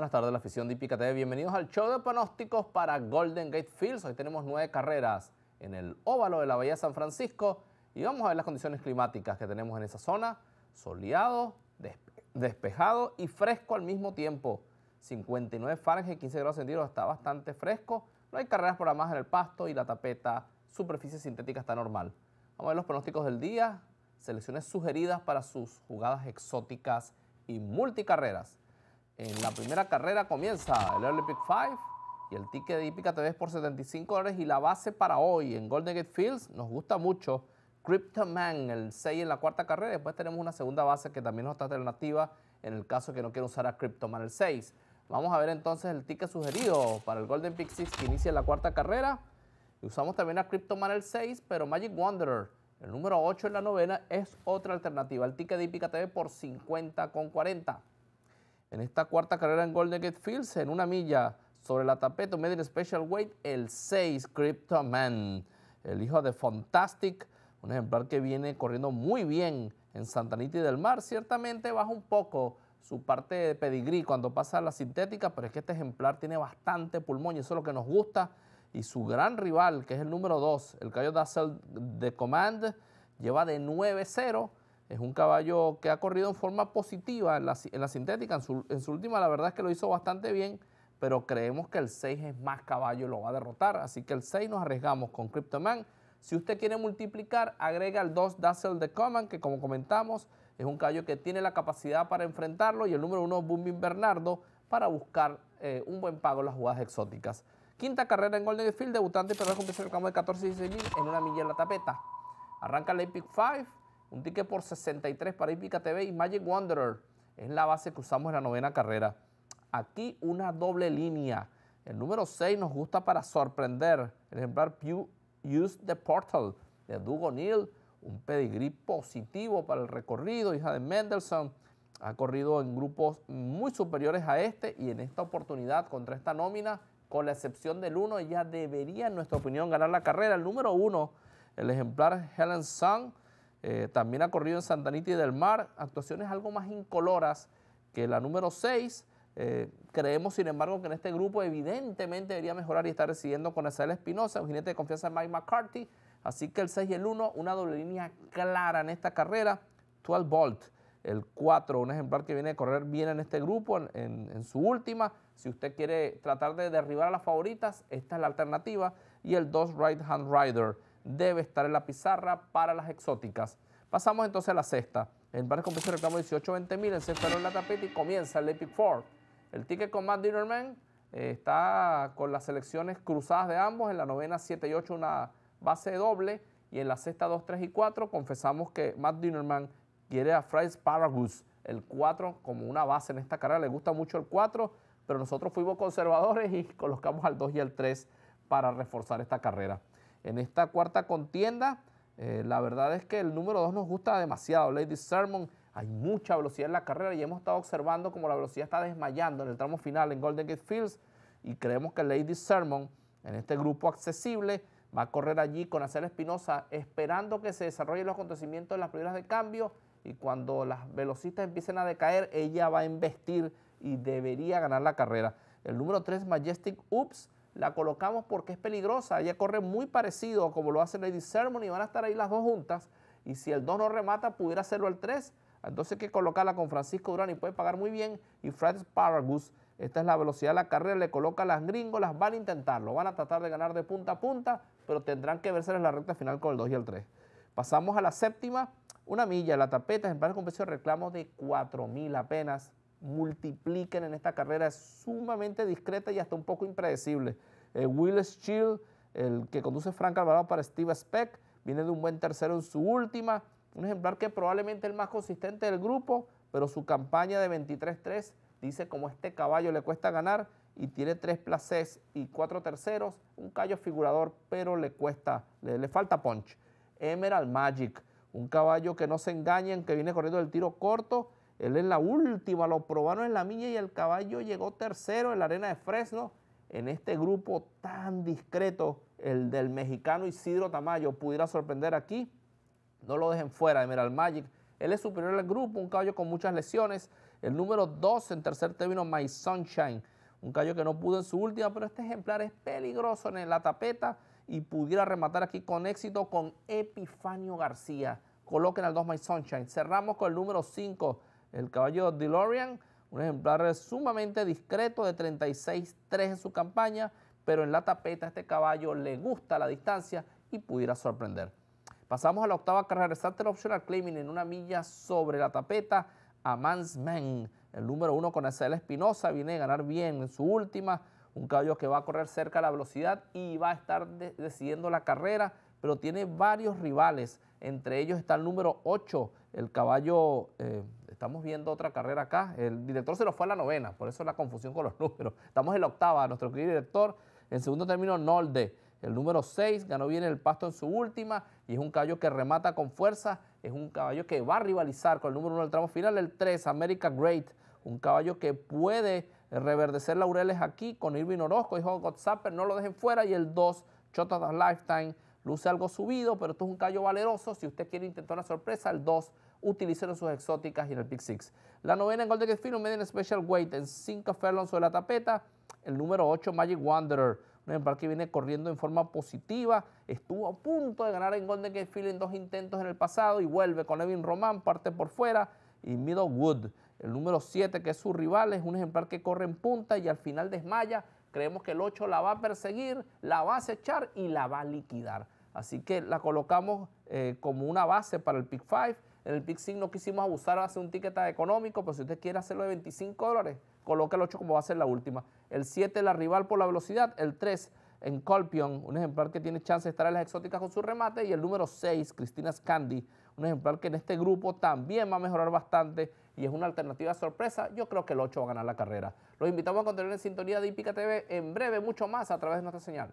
buenas tardes, la afición de Ipica Bienvenidos al show de pronósticos para Golden Gate Fields. Hoy tenemos nueve carreras en el óvalo de la Bahía de San Francisco y vamos a ver las condiciones climáticas que tenemos en esa zona. Soleado, despejado y fresco al mismo tiempo. 59 Fahrenheit, 15 grados centígrados, está bastante fresco. No hay carreras programadas en el pasto y la tapeta, superficie sintética está normal. Vamos a ver los pronósticos del día, selecciones sugeridas para sus jugadas exóticas y multicarreras. En la primera carrera comienza el Early Pick 5 y el ticket de Hípica TV es por 75 dólares y la base para hoy en Golden Gate Fields nos gusta mucho. Cryptoman, el 6 en la cuarta carrera. Después tenemos una segunda base que también es otra alternativa en el caso que no quiera usar a Cryptoman el 6. Vamos a ver entonces el ticket sugerido para el Golden Pick 6 que inicia en la cuarta carrera. usamos también a Cryptoman el 6, pero Magic Wanderer, el número 8 en la novena, es otra alternativa. El ticket de Ipica TV por 50 con 40. En esta cuarta carrera en Golden Gate Fields, en una milla sobre la tapeta Medium Special Weight, el 6 Man el hijo de Fantastic, un ejemplar que viene corriendo muy bien en Santa del Mar. Ciertamente baja un poco su parte de pedigrí cuando pasa a la sintética, pero es que este ejemplar tiene bastante pulmón y eso es lo que nos gusta. Y su gran rival, que es el número 2, el Cayo Dazzle de Command, lleva de 9-0 es un caballo que ha corrido en forma positiva en la, sintética. En su, última, la verdad es que lo hizo bastante bien, pero creemos que el 6 es más caballo, y lo va a derrotar. Así que el 6 nos arriesgamos con Cryptoman. Si usted quiere multiplicar, agrega el 2 Dazzle de Common, que como comentamos, es un caballo que tiene la capacidad para enfrentarlo. Y el número 1, Booming Bernardo, para buscar eh, un buen pago en las jugadas exóticas. Quinta carrera en Golden Field, debutante, pero va el campo de 14 y 16 mil en una milla en la tapeta. Arranca el Epic 5 un ticket por 63 para Hípica TV y Magic Wanderer. Es la base que usamos en la novena carrera. Aquí una doble línea. El número 6 nos gusta para sorprender. El ejemplar Pew Use the Portal de Doug O'Neill. Un pedigrí positivo para el recorrido. Hija de Mendelssohn. Ha corrido en grupos muy superiores a este y en esta oportunidad contra esta nómina, con la excepción del 1, ella debería, en nuestra opinión, ganar la carrera. El número 1, el ejemplar Helen Sun eh, también ha corrido en Santanita y del Mar, actuaciones algo más incoloras que la número 6. Eh, creemos, sin embargo, que en este grupo evidentemente debería mejorar y estar recibiendo con Isabel Espinosa, un jinete de confianza de Mike McCarthy. Así que el 6 y el 1, una doble línea clara en esta carrera. 12 Bolt, el 4, un ejemplar que viene a correr bien en este grupo, en, su última. Si usted quiere tratar de derribar a las favoritas, esta es la alternativa. Y el 2 Right Hand Rider debe estar en la pizarra para las exóticas. Pasamos entonces a la sexta. En par con piso reclamo 18 20 mil, en en la tapeta y comienza el Epic Four. El ticket con Matt Dinnerman eh, está con las selecciones cruzadas de ambos. En la novena 7 y 8 una base doble. Y en la sexta 2, 3 y 4 confesamos que Matt Dinnerman quiere a Fries Paragus, el 4 como una base en esta carrera. Le gusta mucho el 4, pero nosotros fuimos conservadores y colocamos al 2 y al 3 para reforzar esta carrera en esta cuarta contienda. Eh, la verdad es que el número 2 nos gusta demasiado. Lady Sermon, hay mucha velocidad en la carrera y hemos estado observando cómo la velocidad está desmayando en el tramo final en Golden Gate Fields y creemos que Lady Sermon en este grupo accesible va a correr allí con Acer Espinosa esperando que se desarrollen los acontecimientos en las primeras de cambio y cuando las velocistas empiecen a decaer, ella va a investir y debería ganar la carrera. El número 3, Majestic Oops, la colocamos porque es peligrosa. Ella corre muy parecido a como lo hace Lady Sermon y van a estar ahí las dos juntas. Y si el 2 no remata, pudiera hacerlo el 3. Entonces hay que colocarla con Francisco Durán y puede pagar muy bien. Y Fred Paragus, esta es la velocidad de la carrera, le coloca a las gringolas, las van a intentarlo. Van a tratar de ganar de punta a punta, pero tendrán que verse en la recta final con el 2 y el 3. Pasamos a la séptima, una milla, la tapeta, en con precio de reclamo de 4.000 apenas multipliquen en esta carrera. Es sumamente discreta y hasta un poco impredecible. Eh, Will Schill, el que conduce Frank Alvarado para Steve Speck, viene de un buen tercero en su última. Un ejemplar que probablemente es el más consistente del grupo, pero su campaña de 23-3 dice como este caballo le cuesta ganar y tiene tres placés y cuatro terceros, un callo figurador, pero le cuesta, le, le falta punch. Emerald Magic, un caballo que no se engañen, que viene corriendo del tiro corto él es la última, lo probaron en la milla y el caballo llegó tercero en la arena de Fresno. En este grupo tan discreto, el del mexicano Isidro Tamayo pudiera sorprender aquí. No lo dejen fuera, Emerald Magic. Él es superior al grupo, un caballo con muchas lesiones. El número 2 en tercer término, My Sunshine. Un caballo que no pudo en su última, pero este ejemplar es peligroso en la tapeta y pudiera rematar aquí con éxito con Epifanio García. Coloquen al 2 My Sunshine. Cerramos con el número 5, el caballo DeLorean, un ejemplar sumamente discreto de 36-3 en su campaña, pero en la tapeta este caballo le gusta la distancia y pudiera sorprender. Pasamos a la octava carrera, Starter Optional Claiming en una milla sobre la tapeta a Mansman. El número uno con Axel Espinosa viene a ganar bien en su última. Un caballo que va a correr cerca a la velocidad y va a estar decidiendo la carrera, pero tiene varios rivales. Entre ellos está el número 8, el caballo eh, Estamos viendo otra carrera acá. El director se lo fue a la novena, por eso la confusión con los números. Estamos en la octava, nuestro querido director. En segundo término, Nolde, el número 6, ganó bien el pasto en su última y es un caballo que remata con fuerza. Es un caballo que va a rivalizar con el número 1 del tramo final, el 3, America Great. Un caballo que puede reverdecer laureles aquí con Irving Orozco, y de Godzapper, no lo dejen fuera. Y el 2, Shot Lifetime, luce algo subido, pero esto es un caballo valeroso. Si usted quiere intentar una sorpresa, el 2 utilizaron sus exóticas y en el pick six. La novena en Golden Gate Film, en Special Weight en 5 furlongs sobre la tapeta. El número 8, Magic Wanderer, un ejemplar que viene corriendo en forma positiva. Estuvo a punto de ganar en Golden Gate en dos intentos en el pasado y vuelve con Evin Román, parte por fuera. Y Middlewood, el número 7, que es su rival, es un ejemplar que corre en punta y al final desmaya. Creemos que el 8 la va a perseguir, la va a acechar y la va a liquidar. Así que la colocamos eh, como una base para el pick 5 el Big no quisimos abusar, hace un ticket económico, pero si usted quiere hacerlo de 25 dólares, coloca el 8 como va a ser la última. El 7, la rival por la velocidad. El 3, en Colpion, un ejemplar que tiene chance de estar en las exóticas con su remate. Y el número 6, Cristina Scandi, un ejemplar que en este grupo también va a mejorar bastante y es una alternativa sorpresa. Yo creo que el 8 va a ganar la carrera. Los invitamos a continuar en sintonía de IPICA TV en breve, mucho más a través de nuestra señal.